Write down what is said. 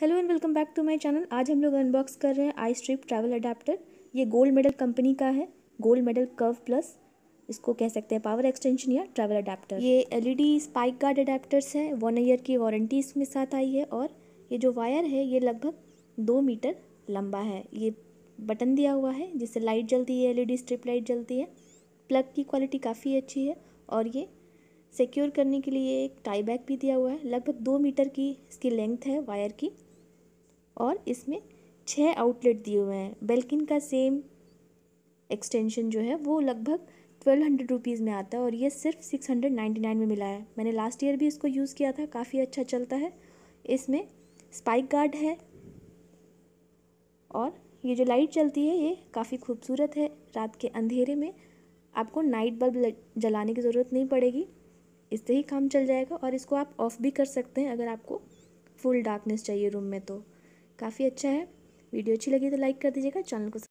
hello and welcome back to my channel आज हम लोग अनबॉक्स कर रहे हैं आई स्ट्रिप ट्रैवल अडाप्टर ये गोल्ड मेडल कंपनी का है गोल्ड मेडल कर्व प्लस इसको कह सकते हैं पावर एक्सटेंशन या ट्रैवल अडाप्टर ये एलईडी स्पाइक गार्ड अडेप्टर्स हैं वन ईयर की वारंटी इसमें साथ आई है और ये जो वायर है ये लगभग दो मीटर लंबा है ये बटन दिया हुआ है जिससे लाइट जलती है एल स्ट्रिप लाइट जलती है प्लग की क्वालिटी काफ़ी अच्छी है और ये सिक्योर करने के लिए एक टाई बैग भी दिया हुआ है लगभग दो मीटर की इसकी लेंथ है वायर की और इसमें छः आउटलेट दिए हुए हैं बेल्किन का सेम एक्सटेंशन जो है वो लगभग ट्वेल्व हंड्रेड रुपीज़ में आता है और ये सिर्फ सिक्स हंड्रेड नाइन्टी नाइन में मिला है मैंने लास्ट ईयर भी इसको यूज़ किया था काफ़ी अच्छा चलता है इसमें स्पाइक गार्ड है और ये जो लाइट चलती है ये काफ़ी खूबसूरत है रात के अंधेरे में आपको नाइट बल्ब जलाने की ज़रूरत नहीं पड़ेगी इससे ही काम चल जाएगा और इसको आप ऑफ़ भी कर सकते हैं अगर आपको फुल डार्कनेस चाहिए रूम में तो काफ़ी अच्छा है वीडियो अच्छी लगी तो लाइक कर दीजिएगा चैनल को